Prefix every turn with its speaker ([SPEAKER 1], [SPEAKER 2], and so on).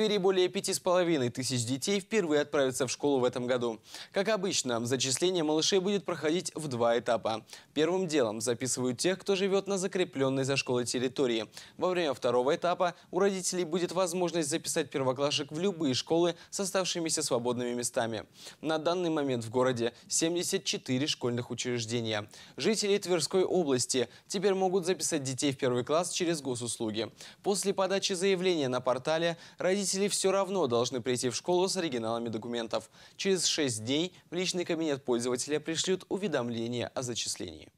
[SPEAKER 1] Твери более пяти с половиной тысяч детей впервые отправятся в школу в этом году. Как обычно, зачисление малышей будет проходить в два этапа. Первым делом записывают тех, кто живет на закрепленной за школой территории. Во время второго этапа у родителей будет возможность записать первоклашек в любые школы с оставшимися свободными местами. На данный момент в городе 74 школьных учреждения. Жители Тверской области теперь могут записать детей в первый класс через госуслуги. После подачи заявления на портале родители Родители все равно должны прийти в школу с оригиналами документов. Через 6 дней в личный кабинет пользователя пришлют уведомление о зачислении.